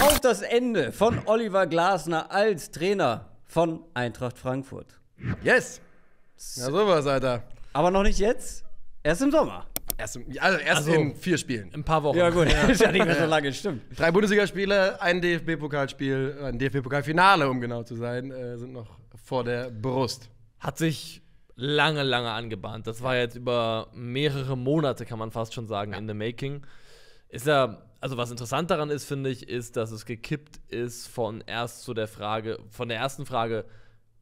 auf das Ende von Oliver Glasner als Trainer von Eintracht Frankfurt. Yes! Ja, sowas, Alter. Aber noch nicht jetzt, erst im Sommer. Erst, im, also erst also, in vier Spielen. In ein paar Wochen. Ja, gut, ja. ist ja nicht mehr so lange, stimmt. Drei Bundesligaspiele, ein DFB-Pokalspiel, ein DFB-Pokalfinale, um genau zu sein, äh, sind noch vor der Brust. Hat sich lange, lange angebahnt. Das war jetzt über mehrere Monate, kann man fast schon sagen, ja. in the making. Ist ja also was interessant daran ist, finde ich, ist, dass es gekippt ist von erst zu der Frage, von der ersten Frage,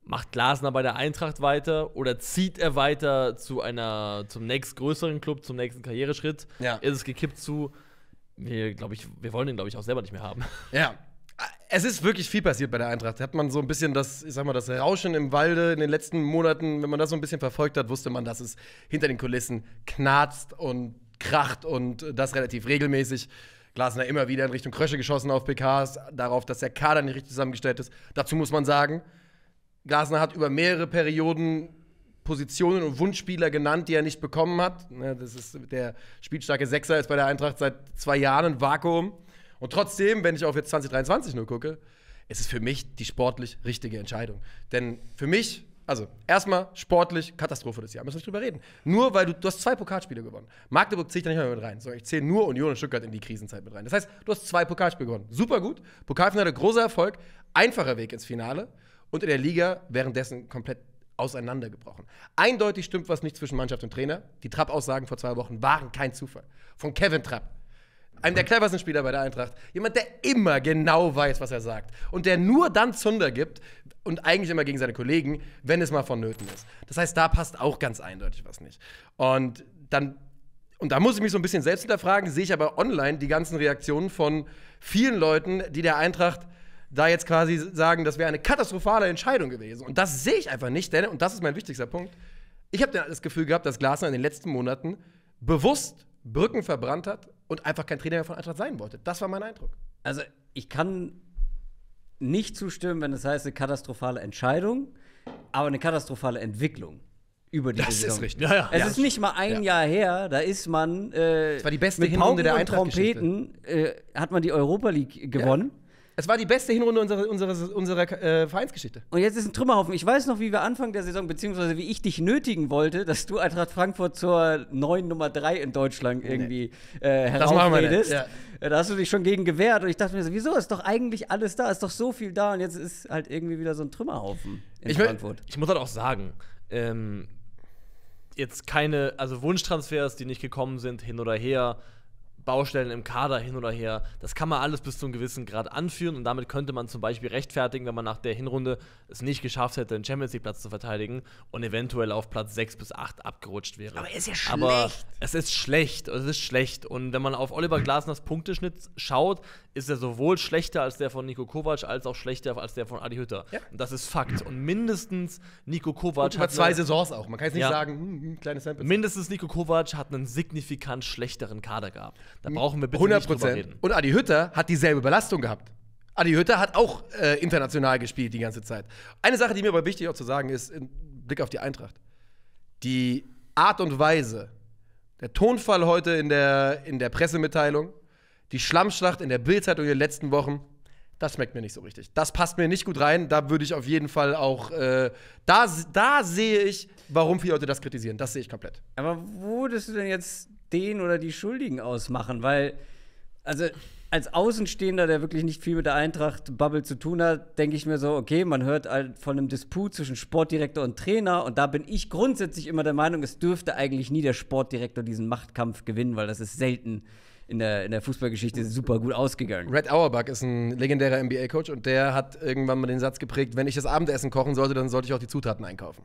macht Glasner bei der Eintracht weiter oder zieht er weiter zu einer, zum nächstgrößeren Club, zum nächsten Karriereschritt? Ja. Ist es gekippt zu, wir, glaube ich, wir wollen den, glaube ich, auch selber nicht mehr haben. Ja. Es ist wirklich viel passiert bei der Eintracht. Hat man so ein bisschen das, ich sag mal, das Rauschen im Walde in den letzten Monaten, wenn man das so ein bisschen verfolgt hat, wusste man, dass es hinter den Kulissen knarzt und kracht und das relativ regelmäßig. Glasner immer wieder in Richtung Krösche geschossen auf PKs, darauf, dass der Kader nicht richtig zusammengestellt ist. Dazu muss man sagen, Glasner hat über mehrere Perioden Positionen und Wunschspieler genannt, die er nicht bekommen hat. Ne, das ist der spielstarke Sechser ist bei der Eintracht seit zwei Jahren ein Vakuum. Und trotzdem, wenn ich auf jetzt 2023 nur gucke, ist es für mich die sportlich richtige Entscheidung. Denn für mich also, erstmal sportlich Katastrophe des Jahres. Müssen wir nicht drüber reden. Nur weil du, du hast zwei Pokalspiele gewonnen. Magdeburg ziehe ich da nicht mehr mit rein, sondern ich zähle nur Union und Stuttgart in die Krisenzeit mit rein. Das heißt, du hast zwei Pokalspiele gewonnen. Super gut. Pokalfinale, großer Erfolg. Einfacher Weg ins Finale. Und in der Liga währenddessen komplett auseinandergebrochen. Eindeutig stimmt was nicht zwischen Mannschaft und Trainer. Die Trapp-Aussagen vor zwei Wochen waren kein Zufall. Von Kevin Trapp einem der cleversten Spieler bei der Eintracht, jemand, der immer genau weiß, was er sagt und der nur dann Zunder gibt und eigentlich immer gegen seine Kollegen, wenn es mal vonnöten ist. Das heißt, da passt auch ganz eindeutig was nicht. Und dann und da muss ich mich so ein bisschen selbst hinterfragen, sehe ich aber online die ganzen Reaktionen von vielen Leuten, die der Eintracht da jetzt quasi sagen, das wäre eine katastrophale Entscheidung gewesen. Und das sehe ich einfach nicht, denn, und das ist mein wichtigster Punkt, ich habe das Gefühl gehabt, dass Glasner in den letzten Monaten bewusst Brücken verbrannt hat, und einfach kein Trainer mehr von Eintracht sein wollte. Das war mein Eindruck. Also ich kann nicht zustimmen, wenn es heißt, eine katastrophale Entscheidung, aber eine katastrophale Entwicklung über die Das Saison. ist richtig. Ja, ja. Es ja. ist nicht mal ein Jahr her, da ist man äh, das war die beste mit Pauken der und Trompeten äh, hat man die Europa League gewonnen. Es war die beste Hinrunde unserer, unserer, unserer äh, Vereinsgeschichte. Und jetzt ist ein Trümmerhaufen. Ich weiß noch, wie wir Anfang der Saison, beziehungsweise wie ich dich nötigen wollte, dass du Eintracht Frankfurt zur neuen Nummer 3 in Deutschland irgendwie nee. äh, herausredest. Ja. Äh, da hast du dich schon gegen gewehrt. Und ich dachte mir so, wieso? Ist doch eigentlich alles da, ist doch so viel da. Und jetzt ist halt irgendwie wieder so ein Trümmerhaufen in ich Frankfurt. ich muss halt auch sagen, ähm, jetzt keine, also Wunschtransfers, die nicht gekommen sind, hin oder her Baustellen im Kader hin oder her. Das kann man alles bis zu einem gewissen Grad anführen und damit könnte man zum Beispiel rechtfertigen, wenn man nach der Hinrunde es nicht geschafft hätte, den Champions League Platz zu verteidigen und eventuell auf Platz 6 bis 8 abgerutscht wäre. Aber er ist ja schlecht. Aber es ist schlecht, es ist schlecht. Und wenn man auf Oliver Glasners Punkteschnitt schaut, ist er sowohl schlechter als der von Nico Kovac, als auch schlechter als der von Adi Hütter. Ja. Und das ist Fakt. Und mindestens Nico Kovac. Und hat zwei Saisons auch. Man kann jetzt nicht ja. sagen, hm, hm kleines Sample. Mindestens Nico Kovac hat einen signifikant schlechteren Kader gehabt. Da brauchen wir bitte 100%. nicht drüber reden. Und Adi Hütter hat dieselbe Belastung gehabt. Adi Hütter hat auch äh, international gespielt die ganze Zeit. Eine Sache, die mir aber wichtig auch zu sagen ist, im Blick auf die Eintracht. Die Art und Weise, der Tonfall heute in der, in der Pressemitteilung, die Schlammschlacht in der Bildzeitung in den letzten Wochen, das schmeckt mir nicht so richtig. Das passt mir nicht gut rein. Da würde ich auf jeden Fall auch, äh, da, da sehe ich, warum viele Leute das kritisieren. Das sehe ich komplett. Aber wo würdest du denn jetzt den oder die Schuldigen ausmachen? Weil, also als Außenstehender, der wirklich nicht viel mit der Eintracht-Bubble zu tun hat, denke ich mir so, okay, man hört halt von einem Disput zwischen Sportdirektor und Trainer und da bin ich grundsätzlich immer der Meinung, es dürfte eigentlich nie der Sportdirektor diesen Machtkampf gewinnen, weil das ist selten in der, in der Fußballgeschichte super gut ausgegangen. Red Auerbach ist ein legendärer NBA-Coach und der hat irgendwann mal den Satz geprägt, wenn ich das Abendessen kochen sollte, dann sollte ich auch die Zutaten einkaufen.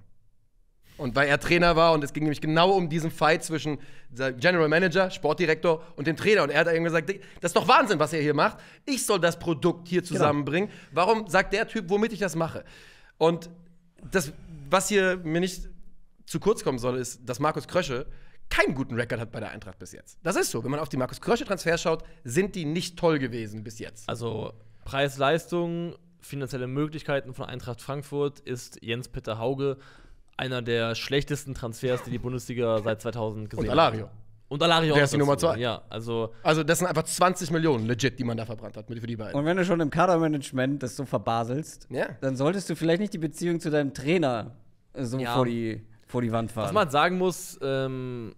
Und weil er Trainer war und es ging nämlich genau um diesen Fight zwischen General Manager, Sportdirektor und dem Trainer. Und er hat irgendwie gesagt, das ist doch Wahnsinn, was er hier macht. Ich soll das Produkt hier genau. zusammenbringen. Genau. Warum sagt der Typ, womit ich das mache? Und das, was hier mir nicht zu kurz kommen soll, ist, dass Markus Krösche keinen guten Rekord hat bei der Eintracht bis jetzt. Das ist so. Wenn man auf die Markus krösche transfer schaut, sind die nicht toll gewesen bis jetzt. Also Preis-Leistung, finanzielle Möglichkeiten von Eintracht Frankfurt ist Jens-Peter Hauge einer der schlechtesten Transfers, die die Bundesliga seit 2000 gesehen hat. Und Alario. Hat. Und Alario Der ist die Nummer zwei. Ja, also, also das sind einfach 20 Millionen legit, die man da verbrannt hat für die beiden. Und wenn du schon im Kadermanagement das so verbaselst, ja. dann solltest du vielleicht nicht die Beziehung zu deinem Trainer äh, so ja. vor, die, vor die Wand fahren. Was man sagen muss, ähm,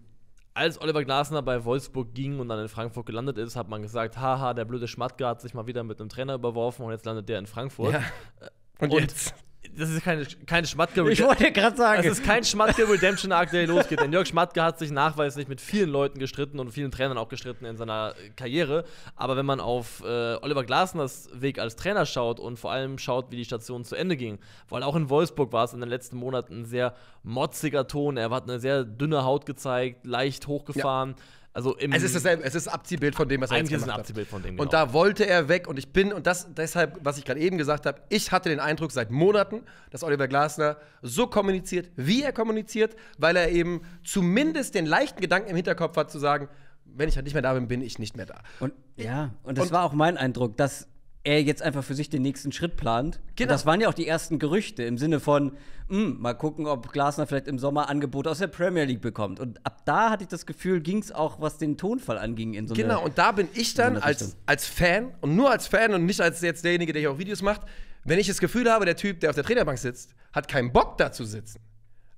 als Oliver Glasner bei Wolfsburg ging und dann in Frankfurt gelandet ist, hat man gesagt, haha, der blöde Schmatke hat sich mal wieder mit einem Trainer überworfen und jetzt landet der in Frankfurt. Ja. Äh, und, und, jetzt? das ist keine, keine Schmatke Redemption. Ich wollte gerade sagen. Es ist kein Schmatke Redemption Arc, der hier losgeht. Denn Jörg Schmatke hat sich nachweislich mit vielen Leuten gestritten und vielen Trainern auch gestritten in seiner Karriere. Aber wenn man auf äh, Oliver Glasners Weg als Trainer schaut und vor allem schaut, wie die Station zu Ende ging, weil auch in Wolfsburg war es in den letzten Monaten ein sehr motziger Ton. Er hat eine sehr dünne Haut gezeigt, leicht hochgefahren. Ja also im es ist dasselbe, es ist Abziehbild von dem, was er jetzt gemacht ist ein Abziehbild von dem, genau. Und da wollte er weg und ich bin, und das deshalb, was ich gerade eben gesagt habe, ich hatte den Eindruck seit Monaten, dass Oliver Glasner so kommuniziert, wie er kommuniziert, weil er eben zumindest den leichten Gedanken im Hinterkopf hat, zu sagen, wenn ich halt nicht mehr da bin, bin ich nicht mehr da. Und ja, und das und, war auch mein Eindruck, dass er jetzt einfach für sich den nächsten Schritt plant. Genau. das waren ja auch die ersten Gerüchte im Sinne von, mh, hm, mal gucken, ob Glasner vielleicht im Sommer Angebote aus der Premier League bekommt. Und ab da hatte ich das Gefühl, ging es auch, was den Tonfall anging in so einer Genau, und da bin ich dann so als, als Fan und nur als Fan und nicht als jetzt derjenige, der hier auch Videos macht, wenn ich das Gefühl habe, der Typ, der auf der Trainerbank sitzt, hat keinen Bock da zu sitzen.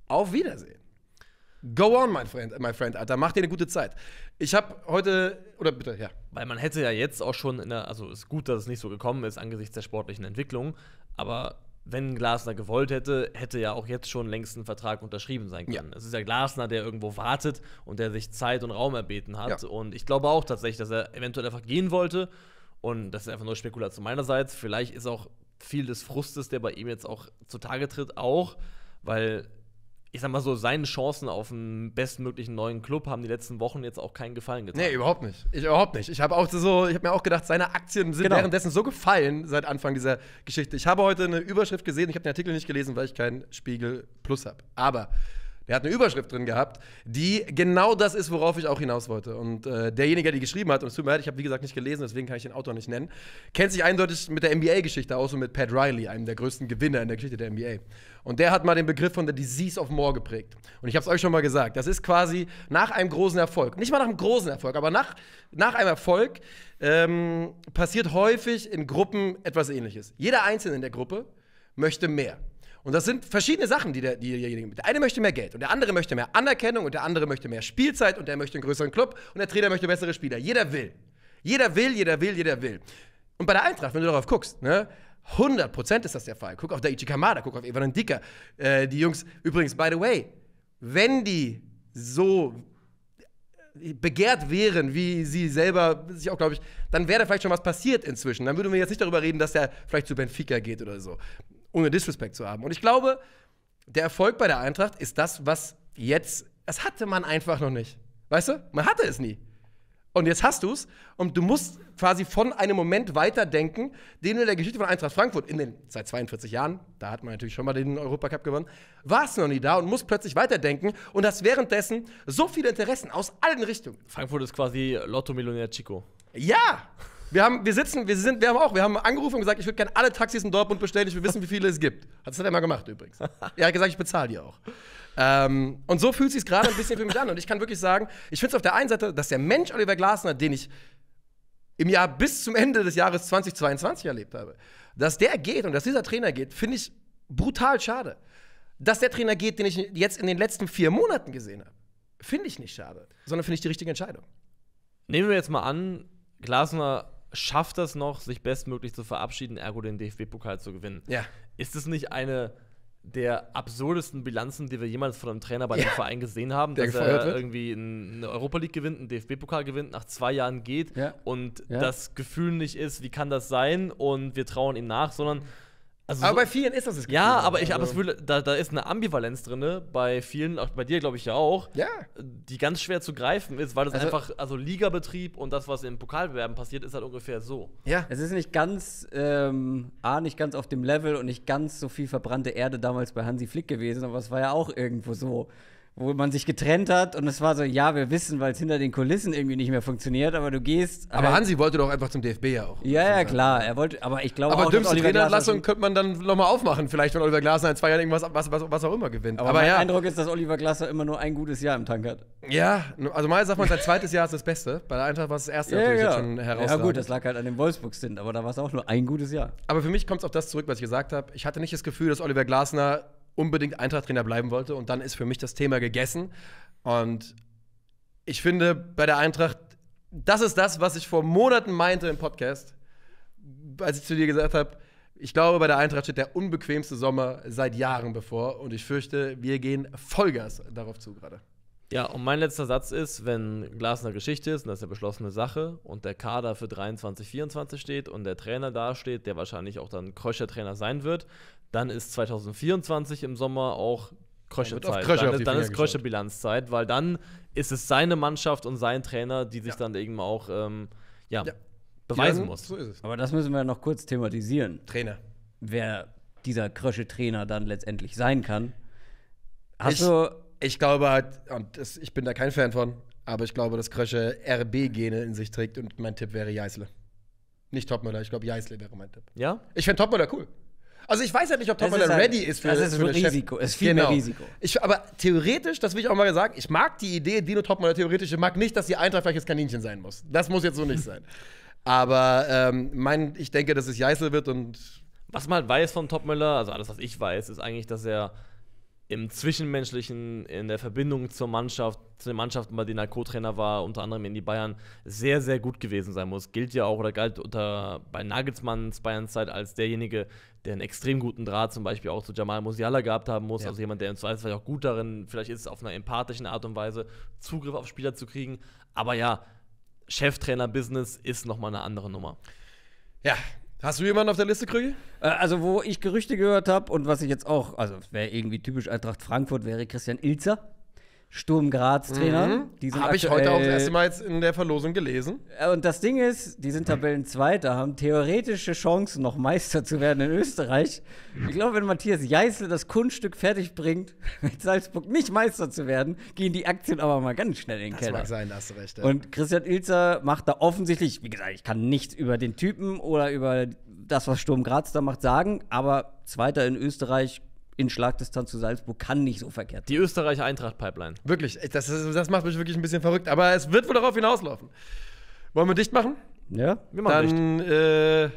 Auf Wiedersehen. Go on, mein Freund, mein Freund, Alter. Mach dir eine gute Zeit. Ich habe heute, oder bitte, ja. Weil man hätte ja jetzt auch schon in der, also ist gut, dass es nicht so gekommen ist angesichts der sportlichen Entwicklung, aber wenn Glasner gewollt hätte, hätte ja auch jetzt schon längst ein Vertrag unterschrieben sein können. Ja. Es ist ja Glasner, der irgendwo wartet und der sich Zeit und Raum erbeten hat. Ja. Und ich glaube auch tatsächlich, dass er eventuell einfach gehen wollte. Und das ist einfach nur Spekulation meinerseits. Vielleicht ist auch viel des Frustes, der bei ihm jetzt auch zutage tritt, auch, weil ich sag mal so, seinen Chancen auf einen bestmöglichen neuen Club haben die letzten Wochen jetzt auch keinen Gefallen getan. Nee, überhaupt nicht. Ich überhaupt nicht. Ich habe auch so, ich habe mir auch gedacht, seine Aktien sind genau. währenddessen so gefallen seit Anfang dieser Geschichte. Ich habe heute eine Überschrift gesehen, ich habe den Artikel nicht gelesen, weil ich keinen Spiegel Plus habe. Aber der hat eine Überschrift drin gehabt, die genau das ist, worauf ich auch hinaus wollte. Und äh, derjenige, der die geschrieben hat, und es tut mir leid, ich habe wie gesagt nicht gelesen, deswegen kann ich den Autor nicht nennen, kennt sich eindeutig mit der NBA-Geschichte aus und mit Pat Riley, einem der größten Gewinner in der Geschichte der NBA. Und der hat mal den Begriff von The Disease of More geprägt. Und ich habe es euch schon mal gesagt, das ist quasi nach einem großen Erfolg, nicht mal nach einem großen Erfolg, aber nach, nach einem Erfolg ähm, passiert häufig in Gruppen etwas Ähnliches. Jeder Einzelne in der Gruppe möchte mehr. Und das sind verschiedene Sachen, die, der, die derjenige. Der eine möchte mehr Geld und der andere möchte mehr Anerkennung und der andere möchte mehr Spielzeit und der möchte einen größeren Club und der Trainer möchte bessere Spieler. Jeder will. Jeder will, jeder will, jeder will. Und bei der Eintracht, wenn du darauf guckst, ne, 100% ist das der Fall. Guck auf Daichi Kamada, guck auf Evan Ndika. Äh, die Jungs, übrigens, by the way, wenn die so begehrt wären, wie sie selber sich auch, glaube ich, dann wäre da vielleicht schon was passiert inzwischen. Dann würden wir jetzt nicht darüber reden, dass er vielleicht zu Benfica geht oder so ohne Disrespect zu haben. Und ich glaube, der Erfolg bei der Eintracht ist das, was jetzt, das hatte man einfach noch nicht. Weißt du? Man hatte es nie. Und jetzt hast du es und du musst quasi von einem Moment weiterdenken, den in der Geschichte von Eintracht Frankfurt in den seit 42 Jahren, da hat man natürlich schon mal den Europacup gewonnen, warst du noch nie da und musst plötzlich weiterdenken und hast währenddessen so viele Interessen aus allen Richtungen. Frankfurt ist quasi Lotto-Millionär Chico. Ja! Wir haben, wir sitzen, wir sind, wir haben auch, wir haben angerufen und gesagt, ich würde gerne alle Taxis in Dortmund bestellen, ich will wissen, wie viele es gibt. Das hat er mal gemacht übrigens. Er hat gesagt, ich bezahle die auch. Ähm, und so fühlt es sich gerade ein bisschen für mich an. Und ich kann wirklich sagen, ich finde es auf der einen Seite, dass der Mensch Oliver Glasner, den ich im Jahr bis zum Ende des Jahres 2022 erlebt habe, dass der geht und dass dieser Trainer geht, finde ich brutal schade. Dass der Trainer geht, den ich jetzt in den letzten vier Monaten gesehen habe, finde ich nicht schade, sondern finde ich die richtige Entscheidung. Nehmen wir jetzt mal an, Glasner schafft das noch, sich bestmöglich zu verabschieden, ergo den DFB-Pokal zu gewinnen. Ja. Ist es nicht eine der absurdesten Bilanzen, die wir jemals von einem Trainer bei ja. dem Verein gesehen haben, der dass er wird. irgendwie eine Europa League gewinnt, einen DFB-Pokal gewinnt, nach zwei Jahren geht ja. und das Gefühl nicht ist, wie kann das sein und wir trauen ihm nach, sondern also aber so, bei vielen ist das das Gefühl. Ja, aber, ich, aber es würde, da, da ist eine Ambivalenz drin, bei vielen, auch bei dir glaube ich ja auch, ja. die ganz schwer zu greifen ist, weil das also, einfach, also Ligabetrieb und das, was im Pokalbewerben passiert, ist halt ungefähr so. Ja, es ist nicht ganz, ähm, A, nicht ganz auf dem Level und nicht ganz so viel verbrannte Erde damals bei Hansi Flick gewesen, aber es war ja auch irgendwo so wo man sich getrennt hat und es war so, ja, wir wissen, weil es hinter den Kulissen irgendwie nicht mehr funktioniert, aber du gehst. Aber halt Hansi wollte doch einfach zum DFB ja auch. Ja, ja, klar. Er wollte, aber ich glaube, aber auch, dümmste Trainerentlassung könnte man dann nochmal aufmachen, vielleicht, wenn Oliver Glasner in zwei Jahren irgendwas, was, was, was auch immer gewinnt. Aber, aber mein ja. Eindruck ist, dass Oliver Glasner immer nur ein gutes Jahr im Tank hat. Ja, also mal sagt man, sein zweites Jahr ist das Beste. Bei der Eintracht war es das erste ja, natürlich ja. schon heraus. Ja, gut, das lag halt an dem Wolfsburg-Sind, aber da war es auch nur ein gutes Jahr. Aber für mich kommt es auf das zurück, was ich gesagt habe. Ich hatte nicht das Gefühl, dass Oliver Glasner unbedingt Eintracht-Trainer bleiben wollte. Und dann ist für mich das Thema gegessen. Und ich finde, bei der Eintracht, das ist das, was ich vor Monaten meinte im Podcast, als ich zu dir gesagt habe, ich glaube, bei der Eintracht steht der unbequemste Sommer seit Jahren bevor und ich fürchte, wir gehen Vollgas darauf zu gerade. Ja, und mein letzter Satz ist, wenn Glasner Geschichte ist, und das ist eine beschlossene Sache, und der Kader für 23, 24 steht und der Trainer dasteht, der wahrscheinlich auch dann Kröscher-Trainer sein wird, dann ist 2024 im Sommer auch Krösche-Zeit. Dann, dann, dann ist Krösche-Bilanzzeit, weil dann ist es seine Mannschaft und sein Trainer, die sich ja. dann eben auch ähm, ja, ja, beweisen muss. So ist es. Aber das müssen wir noch kurz thematisieren. Trainer. Wer dieser Krösche-Trainer dann letztendlich sein kann. Hast ich, du ich glaube halt, und das, ich bin da kein Fan von, aber ich glaube, dass Krösche RB-Gene in sich trägt und mein Tipp wäre Jeißle. Nicht Topmüller, ich glaube, Jeißle wäre mein Tipp. Ja? Ich fände Topmüller cool. Also ich weiß halt nicht, ob Topmüller halt, ready ist für das. Das ist ein Risiko, es ist viel genau. mehr Risiko. Ich, aber theoretisch, das will ich auch mal sagen, ich mag die Idee, Dino Topmüller theoretisch, ich mag nicht, dass die Eintracht vielleicht das Kaninchen sein muss. Das muss jetzt so nicht sein. aber ähm, mein, ich denke, dass es Jeißle wird und. Was man halt weiß von Topmüller, also alles, was ich weiß, ist eigentlich, dass er im Zwischenmenschlichen, in der Verbindung zur Mannschaft, zu den Mannschaften, bei denen er Co-Trainer war, unter anderem in die Bayern, sehr, sehr gut gewesen sein muss. Gilt ja auch oder galt unter bei Nagelsmanns Bayerns Zeit als derjenige, der einen extrem guten Draht zum Beispiel auch zu Jamal Musiala gehabt haben muss. Ja. Also jemand, der im Zweifelsfall auch gut darin, vielleicht ist auf einer empathischen Art und Weise, Zugriff auf Spieler zu kriegen. Aber ja, Cheftrainer-Business ist nochmal eine andere Nummer. Ja, Hast du jemanden auf der Liste, Krüge? Äh, also, wo ich Gerüchte gehört habe und was ich jetzt auch, also wäre irgendwie typisch Eintracht Frankfurt, wäre Christian Ilzer. Sturm Graz Trainer. Mhm. Habe ich heute auch das erste Mal jetzt in der Verlosung gelesen. Äh, und das Ding ist, die sind Tabellenzweiter, haben theoretische Chancen, noch Meister zu werden in Österreich. Ich glaube, wenn Matthias Jeißel das Kunststück fertig bringt, mit Salzburg nicht Meister zu werden, gehen die Aktien aber mal ganz schnell in den das Keller. Das mag sein, hast du recht. Ja. Und Christian Ilzer macht da offensichtlich, wie gesagt, ich kann nichts über den Typen oder über das, was Sturm Graz da macht, sagen, aber Zweiter in Österreich in Schlagdistanz zu Salzburg kann nicht so verkehrt sein. Die Österreicher Eintracht-Pipeline. Wirklich, das, ist, das macht mich wirklich ein bisschen verrückt, aber es wird wohl darauf hinauslaufen. Wollen wir dicht machen? Ja, wir machen Dann, dicht. Äh,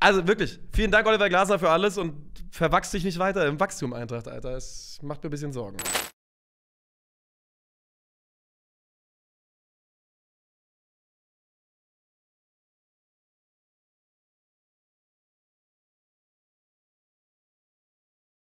also wirklich, vielen Dank, Oliver Glasner, für alles und verwachst dich nicht weiter im Wachstum, Eintracht, Alter. Es macht mir ein bisschen Sorgen.